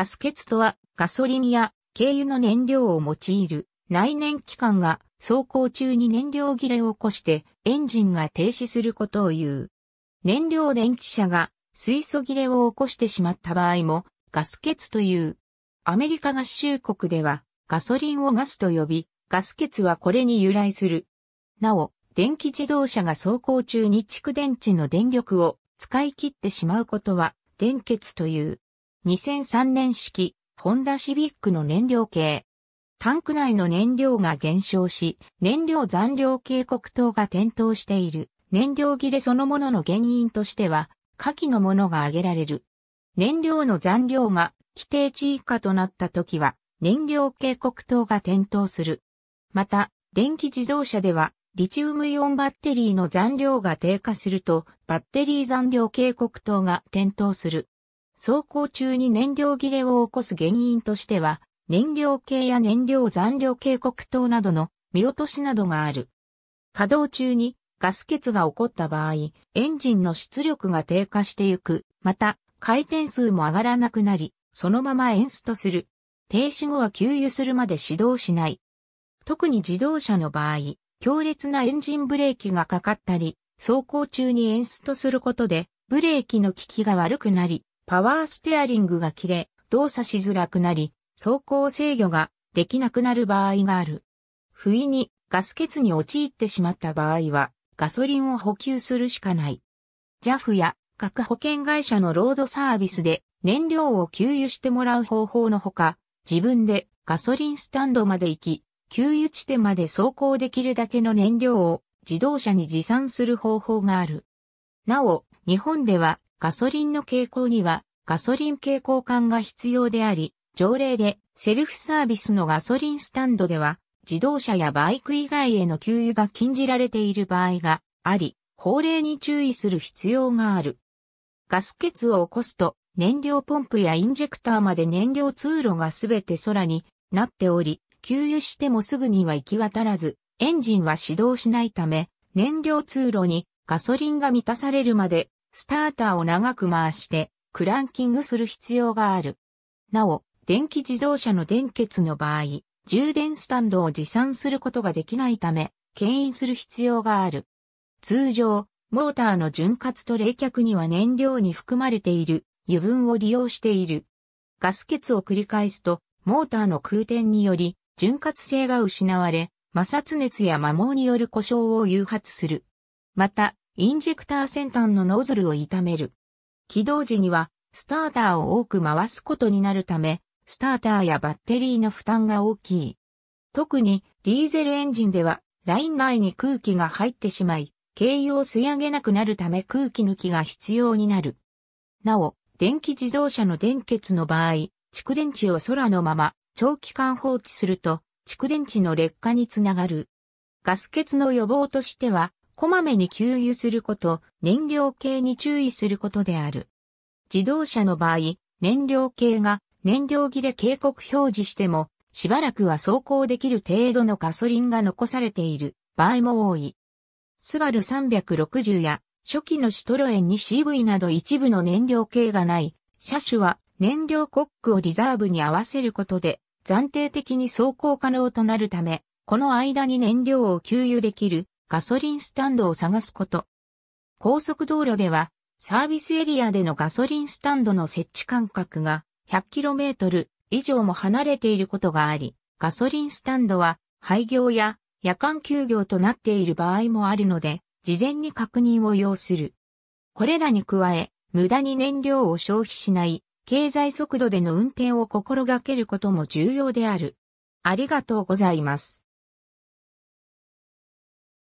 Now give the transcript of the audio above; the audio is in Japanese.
ガス欠とはガソリンや軽油の燃料を用いる内燃機関が走行中に燃料切れを起こしてエンジンが停止することを言う。燃料電池車が水素切れを起こしてしまった場合もガス欠という。アメリカ合衆国ではガソリンをガスと呼び、ガス欠はこれに由来する。なお、電気自動車が走行中に蓄電池の電力を使い切ってしまうことは電欠という。2003年式、ホンダシビックの燃料系。タンク内の燃料が減少し、燃料残量警告灯が点灯している。燃料切れそのものの原因としては、下記のものが挙げられる。燃料の残量が規定値以下となった時は、燃料警告灯が点灯する。また、電気自動車では、リチウムイオンバッテリーの残量が低下すると、バッテリー残量警告灯が点灯する。走行中に燃料切れを起こす原因としては、燃料系や燃料残量警告等などの見落としなどがある。稼働中にガス欠が起こった場合、エンジンの出力が低下してゆく。また、回転数も上がらなくなり、そのままエンストする。停止後は給油するまで始動しない。特に自動車の場合、強烈なエンジンブレーキがかかったり、走行中にエンストすることで、ブレーキの効きが悪くなり、パワーステアリングが切れ、動作しづらくなり、走行制御ができなくなる場合がある。不意にガス欠に陥ってしまった場合は、ガソリンを補給するしかない。JAF や各保険会社のロードサービスで燃料を給油してもらう方法のほか、自分でガソリンスタンドまで行き、給油地点まで走行できるだけの燃料を自動車に持参する方法がある。なお、日本ではガソリンの傾向にはガソリン傾向管が必要であり、条例でセルフサービスのガソリンスタンドでは自動車やバイク以外への給油が禁じられている場合があり、法令に注意する必要がある。ガス欠を起こすと燃料ポンプやインジェクターまで燃料通路がすべて空になっており、給油してもすぐには行き渡らず、エンジンは始動しないため、燃料通路にガソリンが満たされるまでスターターを長く回してクランキングする必要がある。なお、電気自動車の電結の場合、充電スタンドを持参することができないため、牽引する必要がある。通常、モーターの潤滑と冷却には燃料に含まれている油分を利用している。ガス欠を繰り返すと、モーターの空転により潤滑性が失われ、摩擦熱や摩耗による故障を誘発する。また、インジェクター先端のノズルを痛める。起動時には、スターターを多く回すことになるため、スターターやバッテリーの負担が大きい。特にディーゼルエンジンでは、ライン内に空気が入ってしまい、軽油を吸い上げなくなるため空気抜きが必要になる。なお、電気自動車の電結の場合、蓄電池を空のまま長期間放置すると、蓄電池の劣化につながる。ガス欠の予防としては、こまめに給油すること、燃料系に注意することである。自動車の場合、燃料系が燃料切れ警告表示しても、しばらくは走行できる程度のガソリンが残されている場合も多い。スバル360や初期のシトロエンに CV など一部の燃料系がない車種は燃料コックをリザーブに合わせることで暫定的に走行可能となるため、この間に燃料を給油できるガソリンスタンドを探すこと。高速道路では、サービスエリアでのガソリンスタンドの設置間隔が 100km 以上も離れていることがあり、ガソリンスタンドは廃業や夜間休業となっている場合もあるので、事前に確認を要する。これらに加え、無駄に燃料を消費しない経済速度での運転を心がけることも重要である。ありがとうございます。